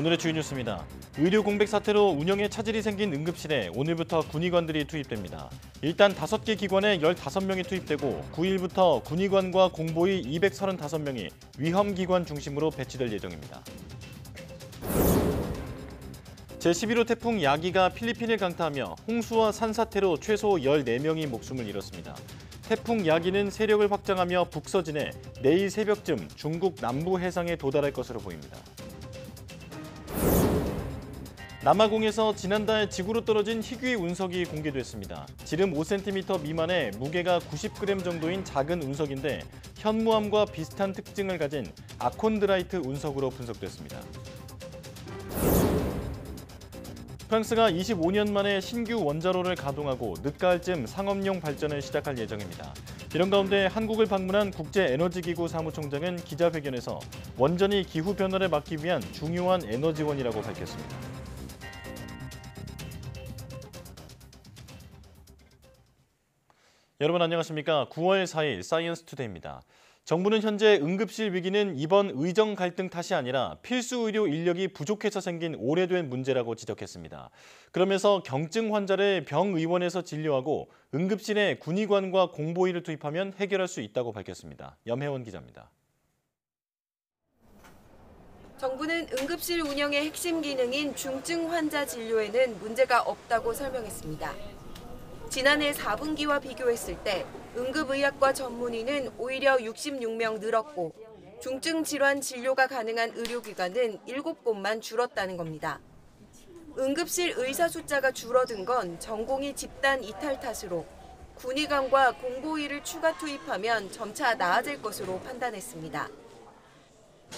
오늘의 주요 뉴스입니다. 의료 공백 사태로 운영에 차질이 생긴 응급실에 오늘부터 군의관들이 투입됩니다. 일단 5개 기관에 15명이 투입되고 9일부터 군의관과 공보의 235명이 위험기관 중심으로 배치될 예정입니다. 제11호 태풍 야기가 필리핀을 강타하며 홍수와 산사태로 최소 14명이 목숨을 잃었습니다. 태풍 야기는 세력을 확장하며 북서진에 내일 새벽쯤 중국 남부 해상에 도달할 것으로 보입니다. 남아공에서 지난달 지구로 떨어진 희귀 운석이 공개됐습니다. 지름 5cm 미만의 무게가 90g 정도인 작은 운석인데 현무암과 비슷한 특징을 가진 아콘드라이트 운석으로 분석됐습니다. 프랑스가 25년 만에 신규 원자로를 가동하고 늦가을쯤 상업용 발전을 시작할 예정입니다. 이런 가운데 한국을 방문한 국제에너지기구 사무총장은 기자회견에서 원전이 기후변화를 막기 위한 중요한 에너지원이라고 밝혔습니다. 여러분 안녕하십니까? 9월 4일 사이언스 투데이입니다. 정부는 현재 응급실 위기는 이번 의정 갈등 탓이 아니라 필수 의료 인력이 부족해서 생긴 오래된 문제라고 지적했습니다. 그러면서 경증 환자를 병의원에서 진료하고 응급실에 군의관과 공보의를 투입하면 해결할 수 있다고 밝혔습니다. 염혜원 기자입니다. 정부는 응급실 운영의 핵심 기능인 중증 환자 진료에는 문제가 없다고 설명했습니다. 지난해 4분기와 비교했을 때 응급의학과 전문의는 오히려 66명 늘었고 중증 질환 진료가 가능한 의료기관은 7곳만 줄었다는 겁니다. 응급실 의사 숫자가 줄어든 건전공이 집단 이탈 탓으로 군의관과 공고의를 추가 투입하면 점차 나아질 것으로 판단했습니다.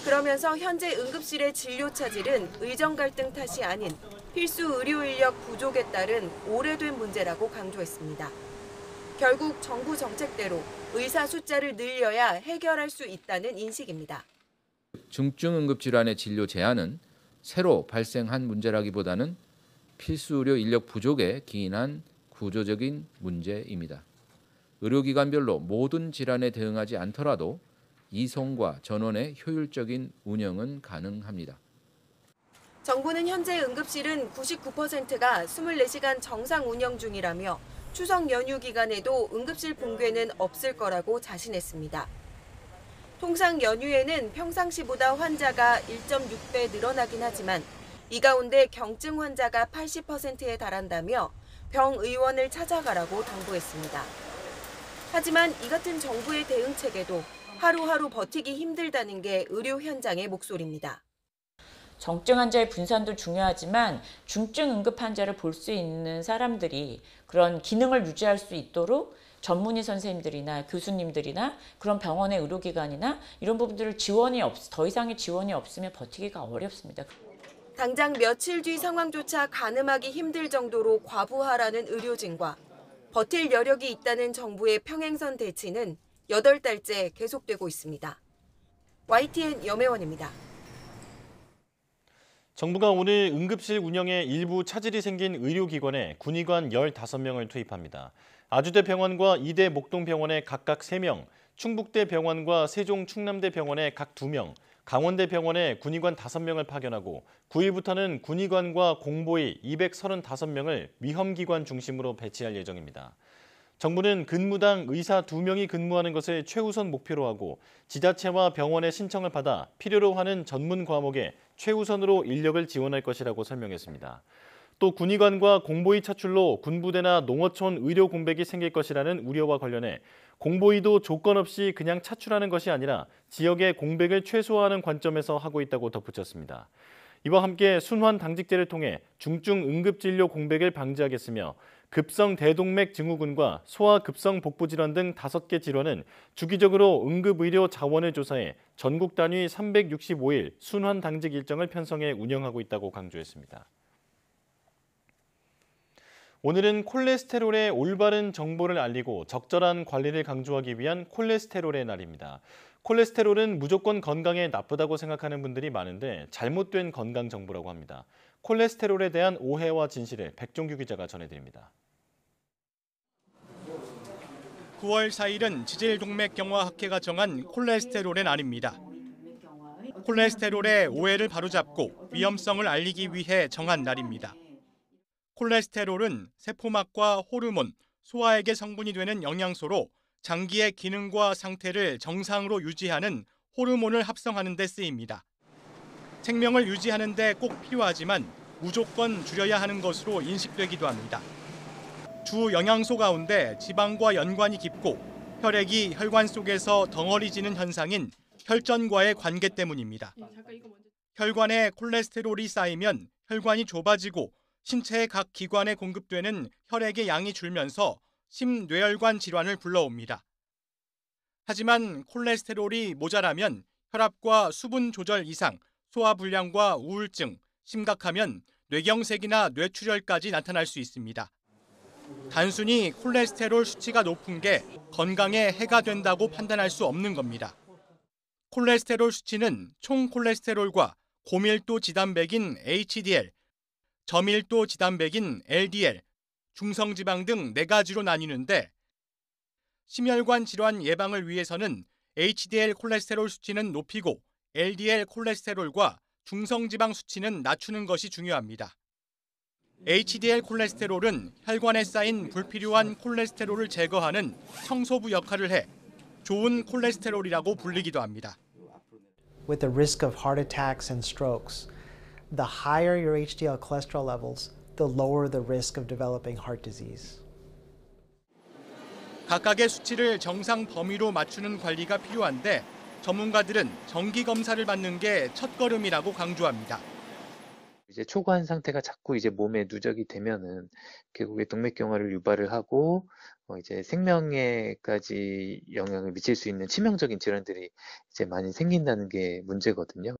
그러면서 현재 응급실의 진료 차질은 의정 갈등 탓이 아닌 필수 의료 인력 부족에 따른 오래된 문제라고 강조했습니다. 결국 정부 정책대로 의사 숫자를 늘려야 해결할 수 있다는 인식입니다. 중증 응급 질환의 진료 제한은 새로 발생한 문제라기보다는 필수 의료 인력 부족에 기인한 구조적인 문제입니다. 의료기관별로 모든 질환에 대응하지 않더라도 이송과 전원의 효율적인 운영은 가능합니다. 정부는 현재 응급실은 99%가 24시간 정상 운영 중이라며 추석 연휴 기간에도 응급실 붕괴는 없을 거라고 자신했습니다. 통상 연휴에는 평상시보다 환자가 1.6배 늘어나긴 하지만 이 가운데 경증 환자가 80%에 달한다며 병 의원을 찾아가라고 당부했습니다. 하지만 이 같은 정부의 대응책에도 하루하루 버티기 힘들다는 게 의료 현장의 목소리입니다. 정증 환자의 분산도 중요하지만 중증 응급 환자를 볼 수 있는 사람들이 그런 기능을 유지할 수 있도록 전문의 선생님들이나 교수님들이나 그런 병원의 의료기관이나 이런 부분들을 지원이 없, 더 이상의 지원이 없으면 버티기가 어렵습니다. 당장 며칠 뒤 상황조차 가늠하기 힘들 정도로 과부하라는 의료진과 버틸 여력이 있다는 정부의 평행선 대치는 8달째 계속되고 있습니다. YTN 염혜원입니다. 정부가 오늘 응급실 운영에 일부 차질이 생긴 의료기관에 군의관 15명을 투입합니다. 아주대 병원과 이대 목동병원에 각각 3명, 충북대 병원과 세종 충남대 병원에 각 2명, 강원대 병원에 군의관 5명을 파견하고 9일부터는 군의관과 공보의 235명을 위험기관 중심으로 배치할 예정입니다. 정부는 근무당 의사 2명이 근무하는 것을 최우선 목표로 하고 지자체와 병원의 신청을 받아 필요로 하는 전문 과목에 최우선으로 인력을 지원할 것이라고 설명했습니다. 또 군의관과 공보위 차출로 군부대나 농어촌 의료 공백이 생길 것이라는 우려와 관련해 공보위도 조건 없이 그냥 차출하는 것이 아니라 지역의 공백을 최소화하는 관점에서 하고 있다고 덧붙였습니다. 이와 함께 순환 당직제를 통해 중증 응급진료 공백을 방지하겠으며 급성 대동맥 증후군과 소아 급성 복부 질환 등 다섯 개 질환은 주기적으로 응급 의료 자원을 조사해 전국 단위 365일 순환 당직 일정을 편성해 운영하고 있다고 강조했습니다. 오늘은 콜레스테롤의 올바른 정보를 알리고 적절한 관리를 강조하기 위한 콜레스테롤의 날입니다. 콜레스테롤은 무조건 건강에 나쁘다고 생각하는 분들이 많은데 잘못된 건강 정보라고 합니다. 콜레스테롤에 대한 오해와 진실을 백종규 기자가 전해드립니다. 9월 4일은 지질동맥경화학회가 정한 콜레스테롤의 날입니다. 콜레스테롤의 오해를 바로잡고 위험성을 알리기 위해 정한 날입니다. 콜레스테롤은 세포막과 호르몬, 소화액의 성분이 되는 영양소로 장기의 기능과 상태를 정상으로 유지하는 호르몬을 합성하는 데 쓰입니다. 생명을 유지하는 데 꼭 필요하지만 무조건 줄여야 하는 것으로 인식되기도 합니다. 주 영양소 가운데 지방과 연관이 깊고 혈액이 혈관 속에서 덩어리지는 현상인 혈전과의 관계 때문입니다. 음, 혈관에 콜레스테롤이 쌓이면 혈관이 좁아지고 신체의 각 기관에 공급되는 혈액의 양이 줄면서 심뇌혈관 질환을 불러옵니다. 하지만 콜레스테롤이 모자라면 혈압과 수분 조절 이상, 소화불량과 우울증, 심각하면 뇌경색이나 뇌출혈까지 나타날 수 있습니다. 단순히 콜레스테롤 수치가 높은 게 건강에 해가 된다고 판단할 수 없는 겁니다. 콜레스테롤 수치는 총 콜레스테롤과 고밀도 지단백인 HDL, 저밀도 지단백인 LDL, 중성지방 등 네 가지로 나뉘는데 심혈관 질환 예방을 위해서는 HDL 콜레스테롤 수치는 높이고 LDL 콜레스테롤과 중성지방 수치는 낮추는 것이 중요합니다. HDL 콜레스테롤은 혈관에 쌓인 불필요한 콜레스테롤을 제거하는 청소부 역할을 해 좋은 콜레스테롤이라고 불리기도 합니다. With the risk of heart attacks and strokes, the higher your HDL cholesterol levels, the lower the risk of developing heart disease. 각각의 수치를 정상 범위로 맞추는 관리가 필요한데 전문가들은 정기 검사를 받는 게 첫걸음이라고 강조합니다. 이제 초과한 상태가 자꾸 이제 몸에 누적이 되면은 결국에 동맥경화를 유발을 하고 어 이제 생명에까지 영향을 미칠 수 있는 치명적인 질환들이 이제 많이 생긴다는 게 문제거든요.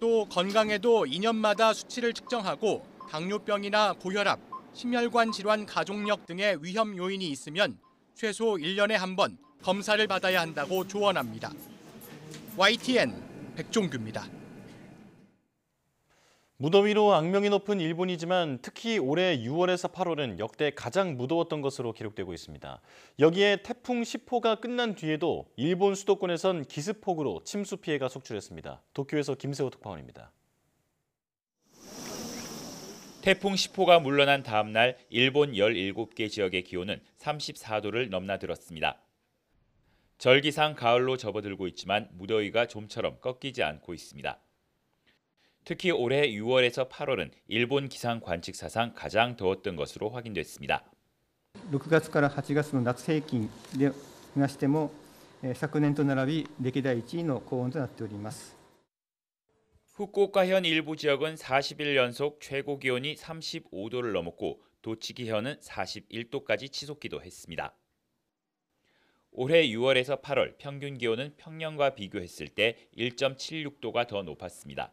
또 건강에도 2년마다 수치를 측정하고 당뇨병이나 고혈압, 심혈관 질환 가족력 등의 위험 요인이 있으면 최소 1년에 한 번 검사를 받아야 한다고 조언합니다. YTN 백종규입니다. 무더위로 악명이 높은 일본이지만 특히 올해 6월에서 8월은 역대 가장 무더웠던 것으로 기록되고 있습니다. 여기에 태풍 10호가 끝난 뒤에도 일본 수도권에선 기습폭우로 침수 피해가 속출했습니다. 도쿄에서 김세호 특파원입니다. 태풍 10호가 물러난 다음 날 일본 17개 지역의 기온은 34도를 넘나들었습니다. 절기상 가을로 접어들고 있지만 무더위가 좀처럼 꺾이지 않고 있습니다. 특히 올해 6월에서 8월은 일본 기상 관측 사상 가장 더웠던 것으로 확인됐습니다. 6月から8月の夏平均で見ましても昨年と並び歴代1位の高温となっております。 후쿠오카현 일부 지역은 40일 연속 최고 기온이 35도를 넘었고 도치기현은 41도까지 치솟기도 했습니다. 올해 6월에서 8월 평균 기온은 평년과 비교했을 때 1.76도가 더 높았습니다.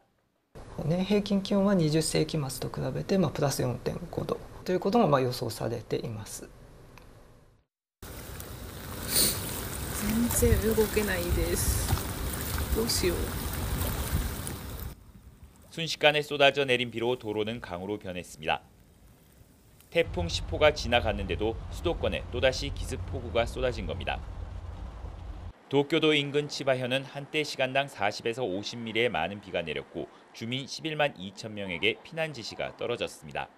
年平均気温は20世紀末と比べて、まあ、プラス4.5度ということもまあ予想されています。全然動けないです。どうしよう。순식간에쏟아져내린비로도로는강으로변했습니다태풍10호가지나갔는데도수도권에또다시기습폭우가쏟아진겁니다 도쿄도 인근 치바현은 한때 시간당 40에서 50mm의 많은 비가 내렸고 주민 11만 2천 명에게 피난 지시가 떨어졌습니다.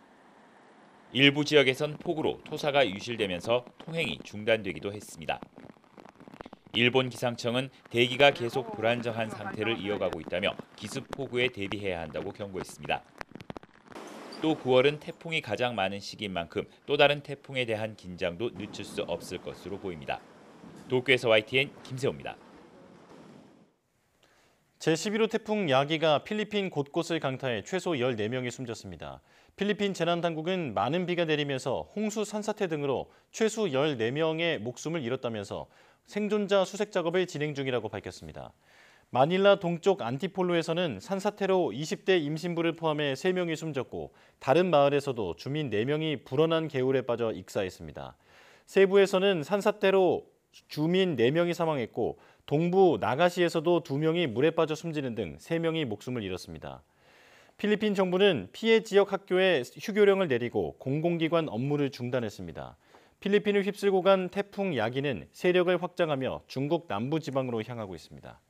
일부 지역에선 폭우로 토사가 유실되면서 통행이 중단되기도 했습니다. 일본 기상청은 대기가 계속 불안정한 상태를 이어가고 있다며 기습 폭우에 대비해야 한다고 경고했습니다. 또 9월은 태풍이 가장 많은 시기인 만큼 또 다른 태풍에 대한 긴장도 늦출 수 없을 것으로 보입니다. 도쿄에서 YTN 김세호입니다. 제11호 태풍 야기가 필리핀 곳곳을 강타해 최소 14명이 숨졌습니다. 필리핀 재난당국은 많은 비가 내리면서 홍수 산사태 등으로 최소 14명의 목숨을 잃었다면서 생존자 수색 작업을 진행 중이라고 밝혔습니다. 마닐라 동쪽 안티폴로에서는 산사태로 20대 임신부를 포함해 3명이 숨졌고 다른 마을에서도 주민 4명이 불어난 개울에 빠져 익사했습니다. 세부에서는 산사태로 주민 4명이 사망했고 동부 나가시에서도 2명이 물에 빠져 숨지는 등 3명이 목숨을 잃었습니다. 필리핀 정부는 피해 지역 학교에 휴교령을 내리고 공공기관 업무를 중단했습니다. 필리핀을 휩쓸고 간 태풍 야기는 세력을 확장하며 중국 남부 지방으로 향하고 있습니다.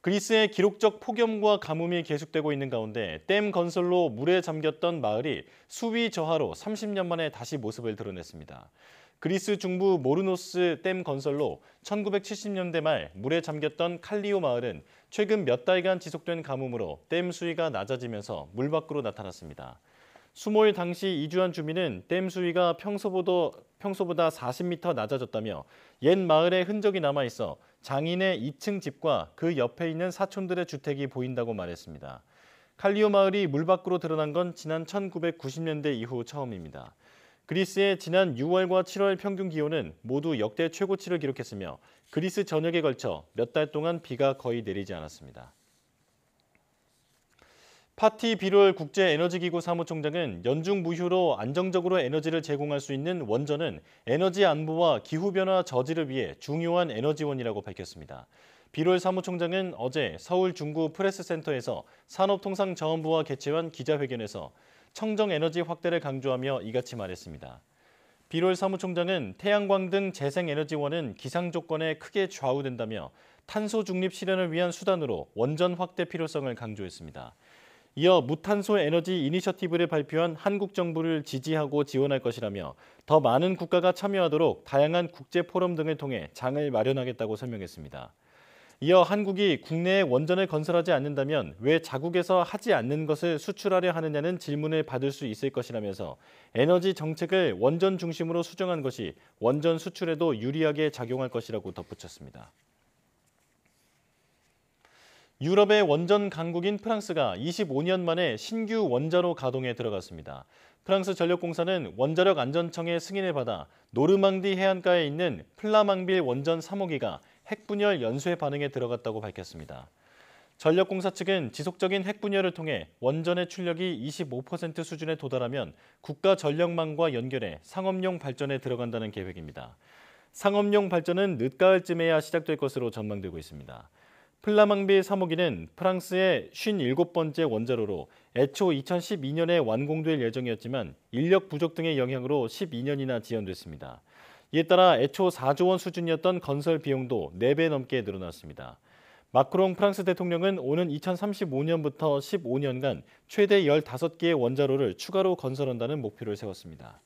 그리스의 기록적 폭염과 가뭄이 계속되고 있는 가운데 댐 건설로 물에 잠겼던 마을이 수위 저하로 30년 만에 다시 모습을 드러냈습니다. 그리스 중부 모르노스 댐 건설로 1970년대 말 물에 잠겼던 칼리오 마을은 최근 몇 달간 지속된 가뭄으로 댐 수위가 낮아지면서 물 밖으로 나타났습니다. 수일 당시 이주한 주민은 댐 수위가 평소보다, 평소보다 40m 낮아졌다며 옛마을에 흔적이 남아있어 장인의 2층 집과 그 옆에 있는 사촌들의 주택이 보인다고 말했습니다. 칼리오 마을이 물 밖으로 드러난 건 지난 1990년대 이후 처음입니다. 그리스의 지난 6월과 7월 평균 기온은 모두 역대 최고치를 기록했으며 그리스 전역에 걸쳐 몇 달 동안 비가 거의 내리지 않았습니다. 파티 비롤 국제에너지기구 사무총장은 연중 무휴로 안정적으로 에너지를 제공할 수 있는 원전은 에너지 안보와 기후변화 저지를 위해 중요한 에너지원이라고 밝혔습니다. 비롤 사무총장은 어제 서울 중구 프레스센터에서 산업통상자원부와 개최한 기자회견에서 청정 에너지 확대를 강조하며 이같이 말했습니다. 비롤 사무총장은 태양광 등 재생에너지원은 기상 조건에 크게 좌우된다며 탄소 중립 실현을 위한 수단으로 원전 확대 필요성을 강조했습니다. 이어 무탄소 에너지 이니셔티브를 발표한 한국 정부를 지지하고 지원할 것이라며 더 많은 국가가 참여하도록 다양한 국제 포럼 등을 통해 장을 마련하겠다고 설명했습니다. 이어 한국이 국내에 원전을 건설하지 않는다면 왜 자국에서 하지 않는 것을 수출하려 하느냐는 질문을 받을 수 있을 것이라면서 에너지 정책을 원전 중심으로 수정한 것이 원전 수출에도 유리하게 작용할 것이라고 덧붙였습니다. 유럽의 원전 강국인 프랑스가 25년 만에 신규 원자로 가동에 들어갔습니다. 프랑스 전력공사는 원자력 안전청의 승인을 받아 노르망디 해안가에 있는 플라망빌 원전 3호기가 핵분열 연쇄 반응에 들어갔다고 밝혔습니다. 전력공사 측은 지속적인 핵분열을 통해 원전의 출력이 25% 수준에 도달하면 국가 전력망과 연결해 상업용 발전에 들어간다는 계획입니다. 상업용 발전은 늦가을쯤에야 시작될 것으로 전망되고 있습니다. 플라망비 3호기는 프랑스의 57번째 원자로로 애초 2012년에 완공될 예정이었지만 인력 부족 등의 영향으로 12년이나 지연됐습니다. 이에 따라 애초 4조 원 수준이었던 건설 비용도 4배 넘게 늘어났습니다. 마크롱 프랑스 대통령은 오는 2035년부터 15년간 최대 15개의 원자로를 추가로 건설한다는 목표를 세웠습니다.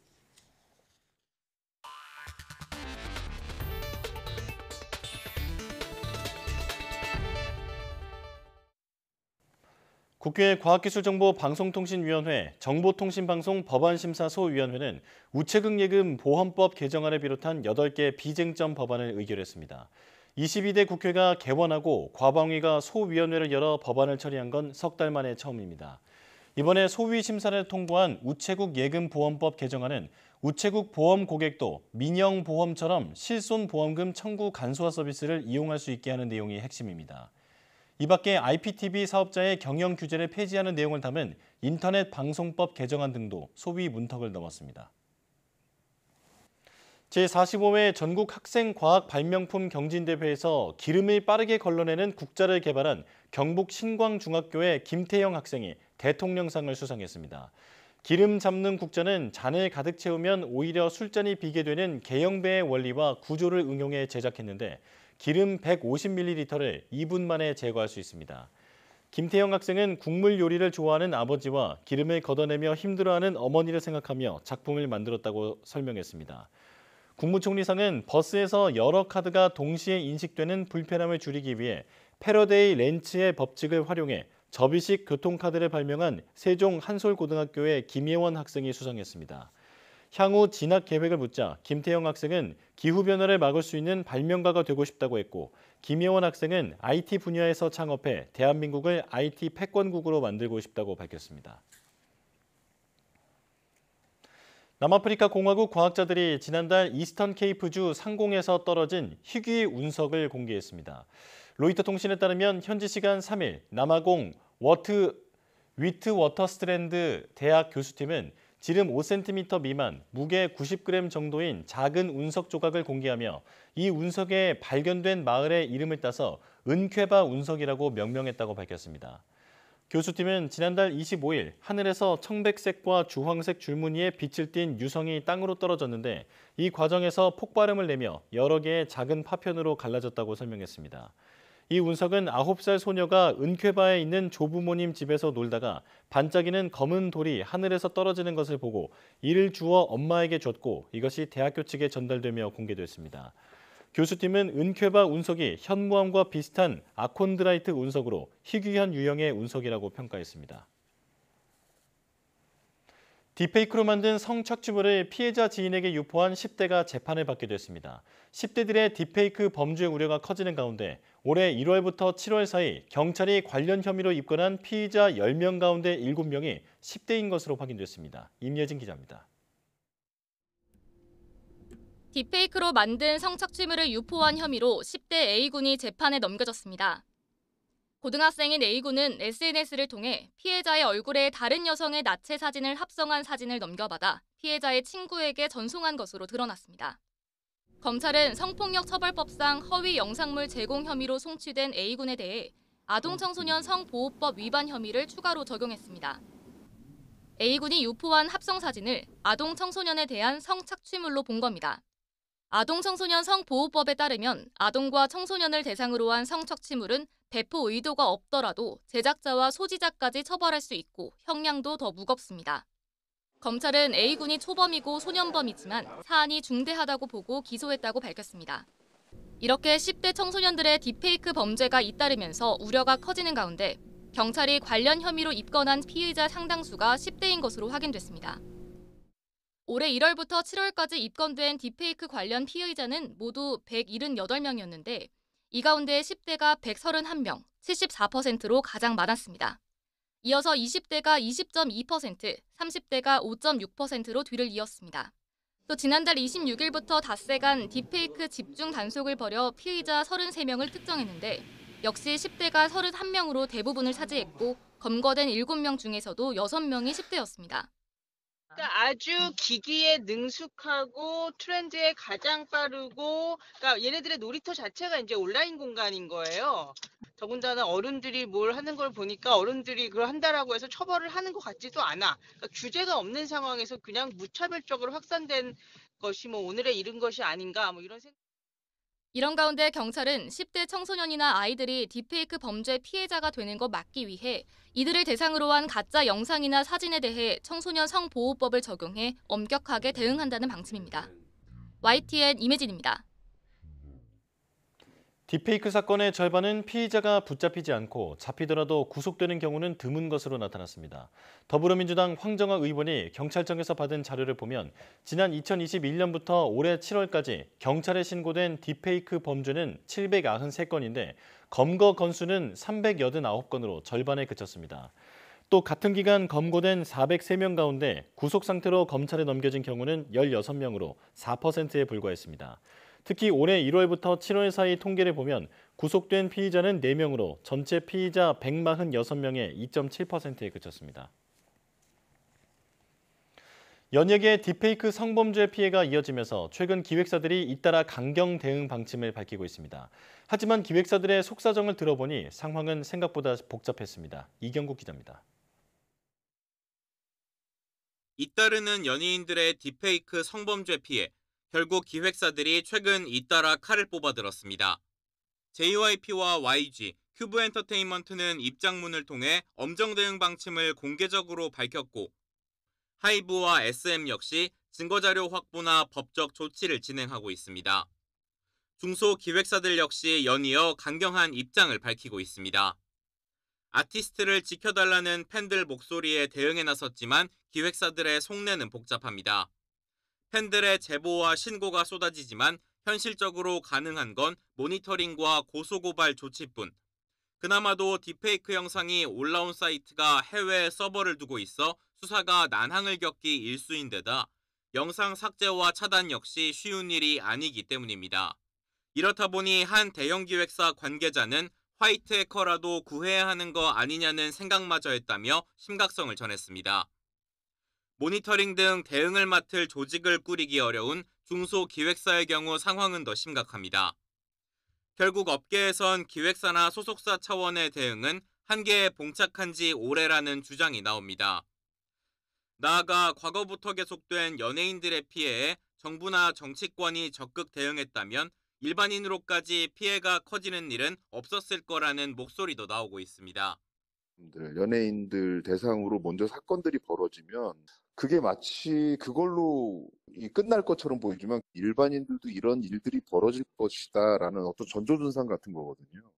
국회 과학기술정보방송통신위원회 정보통신방송법안심사소위원회는 우체국예금 보험법 개정안을 비롯한 8개 비쟁점 법안을 의결했습니다. 22대 국회가 개원하고 과방위가 소위원회를 열어 법안을 처리한 건 석 달 만에 처음입니다. 이번에 소위 심사를 통보한 우체국 예금 보험법 개정안은 우체국 보험 고객도 민영 보험처럼 실손 보험금 청구 간소화 서비스를 이용할 수 있게 하는 내용이 핵심입니다. 이 밖에 IPTV 사업자의 경영 규제를 폐지하는 내용을 담은 인터넷 방송법 개정안 등도 소위 문턱을 넘었습니다. 제45회 전국 학생 과학 발명품 경진대회에서 기름을 빠르게 걸러내는 국자를 개발한 경북 신광중학교의 김태영 학생이 대통령상을 수상했습니다. 기름 잡는 국자는 잔을 가득 채우면 오히려 술잔이 비게 되는 개영배의 원리와 구조를 응용해 제작했는데 기름 150ml를 2분 만에 제거할 수 있습니다. 김태영 학생은 국물 요리를 좋아하는 아버지와 기름을 걷어내며 힘들어하는 어머니를 생각하며 작품을 만들었다고 설명했습니다. 국무총리상은 버스에서 여러 카드가 동시에 인식되는 불편함을 줄이기 위해 패러데이 렌치의 법칙을 활용해 접이식 교통카드를 발명한 세종 한솔고등학교의 김예원 학생이 수상했습니다. 향후 진학 계획을 묻자 김태영 학생은 기후변화를 막을 수 있는 발명가가 되고 싶다고 했고 김여원 학생은 IT 분야에서 창업해 대한민국을 IT 패권국으로 만들고 싶다고 밝혔습니다. 남아프리카 공화국 과학자들이 지난달 이스턴 케이프주 상공에서 떨어진 희귀 운석을 공개했습니다. 로이터 통신에 따르면 현지 시간 3일 남아공 워트 위트 워터스트랜드 대학 교수팀은 지름 5cm 미만, 무게 90g 정도인 작은 운석 조각을 공개하며 이 운석에 발견된 마을의 이름을 따서 은쾌바 운석이라고 명명했다고 밝혔습니다. 교수팀은 지난달 25일 하늘에서 청백색과 주황색 줄무늬에 빛을 띤 유성이 땅으로 떨어졌는데 이 과정에서 폭발음을 내며 여러 개의 작은 파편으로 갈라졌다고 설명했습니다. 이 운석은 9살 소녀가 은쾌바에 있는 조부모님 집에서 놀다가 반짝이는 검은 돌이 하늘에서 떨어지는 것을 보고 이를 주워 엄마에게 줬고 이것이 대학교 측에 전달되며 공개됐습니다. 교수팀은 은쾌바 운석이 현무암과 비슷한 아콘드라이트 운석으로 희귀한 유형의 운석이라고 평가했습니다. 딥페이크로 만든 성착취물을 피해자 지인에게 유포한 10대가 재판을 받게 됐습니다. 10대들의 딥페이크 범죄 우려가 커지는 가운데 올해 1월부터 7월 사이 경찰이 관련 혐의로 입건한 피의자 10명 가운데 7명이 10대인 것으로 확인됐습니다. 임예진 기자입니다. 딥페이크로 만든 성착취물을 유포한 혐의로 10대 A군이 재판에 넘겨졌습니다. 고등학생인 A군은 SNS를 통해 피해자의 얼굴에 다른 여성의 나체 사진을 합성한 사진을 넘겨받아 피해자의 친구에게 전송한 것으로 드러났습니다. 검찰은 성폭력 처벌법상 허위 영상물 제공 혐의로 송치된 A군에 대해 아동청소년 성보호법 위반 혐의를 추가로 적용했습니다. A군이 유포한 합성 사진을 아동 청소년에 대한 성착취물로 본 겁니다. 아동청소년 성보호법에 따르면 아동과 청소년을 대상으로 한 성착취물은 배포 의도가 없더라도 제작자와 소지자까지 처벌할 수 있고 형량도 더 무겁습니다. 검찰은 A군이 초범이고 소년범이지만 사안이 중대하다고 보고 기소했다고 밝혔습니다. 이렇게 10대 청소년들의 딥페이크 범죄가 잇따르면서 우려가 커지는 가운데 경찰이 관련 혐의로 입건한 피의자 상당수가 10대인 것으로 확인됐습니다. 올해 1월부터 7월까지 입건된 딥페이크 관련 피의자는 모두 178명이었는데 이 가운데 10대가 131명, 74%로 가장 많았습니다. 이어서 20대가 20.2%, 30대가 5.6%로 뒤를 이었습니다. 또 지난달 26일부터 닷새간 딥페이크 집중 단속을 벌여 피의자 33명을 특정했는데 역시 10대가 31명으로 대부분을 차지했고 검거된 7명 중에서도 6명이 10대였습니다. 그러니까 아주 기기에 능숙하고 트렌드에 가장 빠르고 그러니까 얘네들의 놀이터 자체가 이제 온라인 공간인 거예요. 더군다나 어른들이 뭘 하는 걸 보니까 어른들이 그걸 한다라고 해서 처벌을 하는 것 같지도 않아. 그러니까 규제가 없는 상황에서 그냥 무차별적으로 확산된 것이 뭐 오늘에 이른 것이 아닌가 뭐 이런 생각. 이런 가운데 경찰은 10대 청소년이나 아이들이 딥페이크 범죄 피해자가 되는 것 막기 위해 이들을 대상으로 한 가짜 영상이나 사진에 대해 청소년 성보호법을 적용해 엄격하게 대응한다는 방침입니다. YTN 음. 임혜진입니다. 딥페이크 사건의 절반은 피의자가 붙잡히지 않고 잡히더라도 구속되는 경우는 드문 것으로 나타났습니다. 더불어민주당 황정아 의원이 경찰청에서 받은 자료를 보면 지난 2021년부터 올해 7월까지 경찰에 신고된 딥페이크 범죄는 793건인데 검거 건수는 389건으로 절반에 그쳤습니다. 또 같은 기간 검거된 403명 가운데 구속 상태로 검찰에 넘겨진 경우는 16명으로 4%에 불과했습니다. 특히 올해 1월부터 7월 사이 통계를 보면 구속된 피의자는 4명으로 전체 피의자 146명의 2.7%에 그쳤습니다. 연예계 딥페이크 성범죄 피해가 이어지면서 최근 기획사들이 잇따라 강경 대응 방침을 밝히고 있습니다. 하지만 기획사들의 속사정을 들어보니 상황은 생각보다 복잡했습니다. 이경국 기자입니다. 잇따르는 연예인들의 딥페이크 성범죄 피해, 결국 기획사들이 최근 잇따라 칼을 뽑아들었습니다. JYP와 YG, 큐브엔터테인먼트는 입장문을 통해 엄정 대응 방침을 공개적으로 밝혔고 하이브와 SM 역시 증거자료 확보나 법적 조치를 진행하고 있습니다. 중소 기획사들 역시 연이어 강경한 입장을 밝히고 있습니다. 아티스트를 지켜달라는 팬들 목소리에 대응해 나섰지만 기획사들의 속내는 복잡합니다. 팬들의 제보와 신고가 쏟아지지만 현실적으로 가능한 건 모니터링과 고소고발 조치뿐. 그나마도 딥페이크 영상이 올라온 사이트가 해외 서버를 두고 있어 수사가 난항을 겪기 일수인 데다 영상 삭제와 차단 역시 쉬운 일이 아니기 때문입니다. 이렇다 보니 한 대형 기획사 관계자는 화이트 해커라도 구해야 하는 거 아니냐는 생각마저 했다며 심각성을 전했습니다. 모니터링 등 대응을 맡을 조직을 꾸리기 어려운 중소기획사의 경우 상황은 더 심각합니다. 결국 업계에선 기획사나 소속사 차원의 대응은 한계에 봉착한 지 오래라는 주장이 나옵니다. 나아가 과거부터 계속된 연예인들의 피해에 정부나 정치권이 적극 대응했다면 일반인으로까지 피해가 커지는 일은 없었을 거라는 목소리도 나오고 있습니다. 연예인들 대상으로 먼저 사건들이 벌어지면 그게 마치 그걸로 끝날 것처럼 보이지만 일반인들도 이런 일들이 벌어질 것이다라는 어떤 전조준상 같은 거거든요.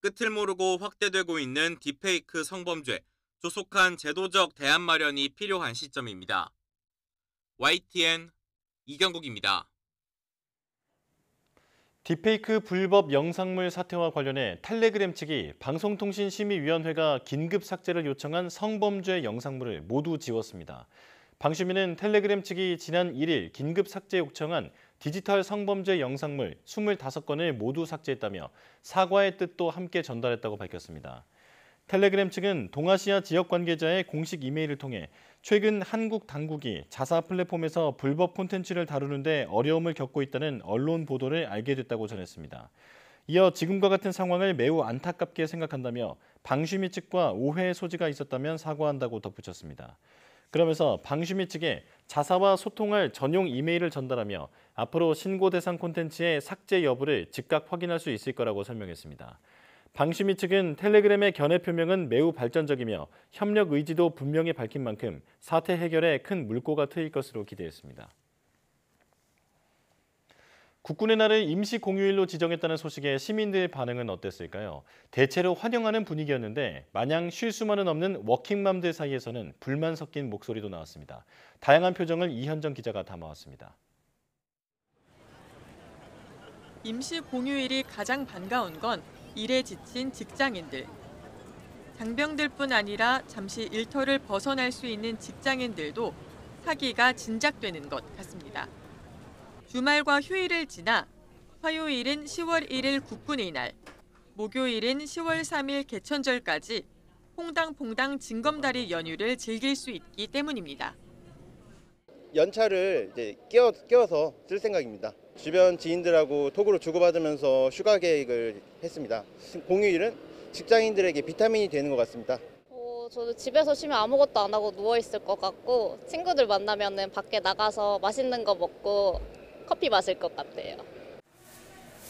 끝을 모르고 확대되고 있는 딥페이크 성범죄, 조속한 제도적 대안 마련이 필요한 시점입니다. YTN 이경국입니다. 딥페이크 불법 영상물 사태와 관련해 텔레그램 측이 방송통신심의위원회가 긴급 삭제를 요청한 성범죄 영상물을 모두 지웠습니다. 방심위는 텔레그램 측이 지난 1일 긴급 삭제 요청한 디지털 성범죄 영상물 25건을 모두 삭제했다며 사과의 뜻도 함께 전달했다고 밝혔습니다. 텔레그램 측은 동아시아 지역 관계자의 공식 이메일을 통해 최근 한국 당국이 자사 플랫폼에서 불법 콘텐츠를 다루는데 어려움을 겪고 있다는 언론 보도를 알게 됐다고 전했습니다. 이어 지금과 같은 상황을 매우 안타깝게 생각한다며 방슈미 측과 오해의 소지가 있었다면 사과한다고 덧붙였습니다. 그러면서 방슈미 측에 자사와 소통할 전용 이메일을 전달하며 앞으로 신고 대상 콘텐츠의 삭제 여부를 즉각 확인할 수 있을 거라고 설명했습니다. 방심미 측은 텔레그램의 견해 표명은 매우 발전적이며 협력 의지도 분명히 밝힌 만큼 사태 해결에 큰 물꼬가 트일 것으로 기대했습니다. 국군의 날을 임시 공휴일로 지정했다는 소식에 시민들의 반응은 어땠을까요? 대체로 환영하는 분위기였는데 마냥 쉴 수만은 없는 워킹맘들 사이에서는 불만 섞인 목소리도 나왔습니다. 다양한 표정을 이현정 기자가 담아왔습니다. 임시 공휴일이 가장 반가운 건 일에 지친 직장인들, 장병들뿐 아니라 잠시 일터를 벗어날 수 있는 직장인들도 사기가 진작되는 것 같습니다. 주말과 휴일을 지나 화요일은 10월 1일 국군의 날, 목요일은 10월 3일 개천절까지 퐁당퐁당 징검다리 연휴를 즐길 수 있기 때문입니다. 연차를 이제 끼워, 끼워서 쓸 생각입니다. 주변 지인들하고 톡으로 주고받으면서 휴가 계획을 했습니다. 공휴일은 직장인들에게 비타민이 되는 것 같습니다. 어, 저도 집에서 쉬면 아무것도 안 하고 누워 있을 것 같고 친구들 만나면 밖에 나가서 맛있는 거 먹고 커피 마실 것 같아요.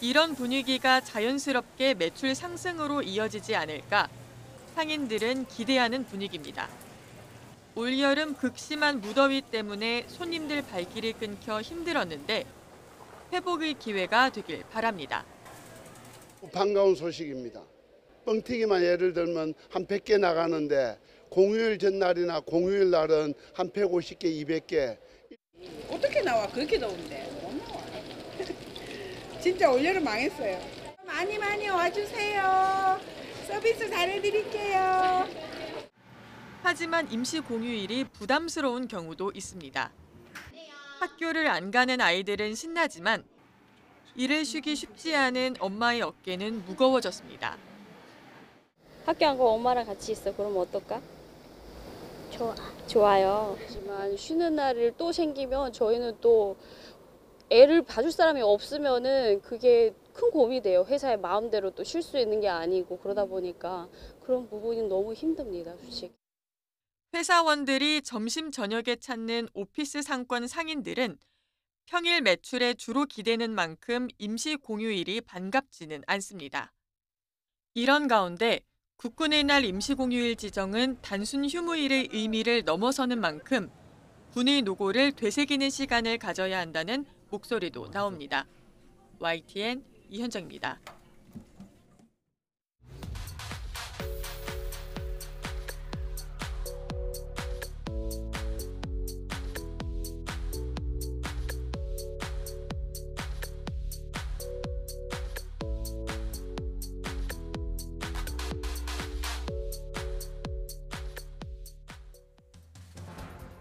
이런 분위기가 자연스럽게 매출 상승으로 이어지지 않을까 상인들은 기대하는 분위기입니다. 올여름 극심한 무더위 때문에 손님들 발길이 끊겨 힘들었는데 회복의 기회가 되길 바랍니다. 반가운 소식입니다. 뻥튀기만 예를 들면 한 100개 나가는데 공휴일 전날이나 공휴일 날은 한 150개, 200개. 어떻게 나와? 그렇게 더운데. 못 나와. 진짜 올여름 망했어요. 많이 많이 와주세요. 서비스 잘해드릴게요. 하지만 임시 공휴일이 부담스러운 경우도 있습니다. 학교를 안 가는 아이들은 신나지만 일을 쉬기 쉽지 않은 엄마의 어깨는 무거워졌습니다. 학교 안 가고 엄마랑 같이 있어. 그럼 어떨까? 좋아. 좋아요. 하지만 쉬는 날을 또 생기면 저희는 또 애를 봐줄 사람이 없으면은 그게 큰 고민이 돼요. 회사에 마음대로 또 쉴 수 있는 게 아니고 그러다 보니까 그런 부분이 너무 힘듭니다, 솔직히. 회사원들이 점심 저녁에 찾는 오피스 상권 상인들은 평일 매출에 주로 기대는 만큼 임시 공휴일이 반갑지는 않습니다. 이런 가운데 국군의 날 임시 공휴일 지정은 단순 휴무일의 의미를 넘어서는 만큼 군의 노고를 되새기는 시간을 가져야 한다는 목소리도 나옵니다. YTN 이현정입니다.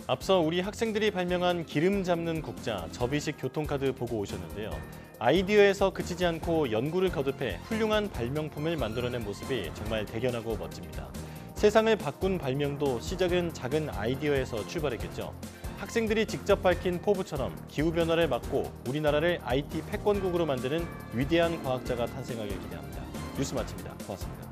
앞서 우리 학생들이 발명한 기름 잡는 국자, 접이식 교통카드 보고 오셨는데요. 아이디어에서 그치지 않고 연구를 거듭해 훌륭한 발명품을 만들어낸 모습이 정말 대견하고 멋집니다. 세상을 바꾼 발명도 시작은 작은 아이디어에서 출발했겠죠. 학생들이 직접 밝힌 포부처럼 기후변화를 막고 우리나라를 IT 패권국으로 만드는 위대한 과학자가 탄생하길 기대합니다. 뉴스 마칩니다. 고맙습니다.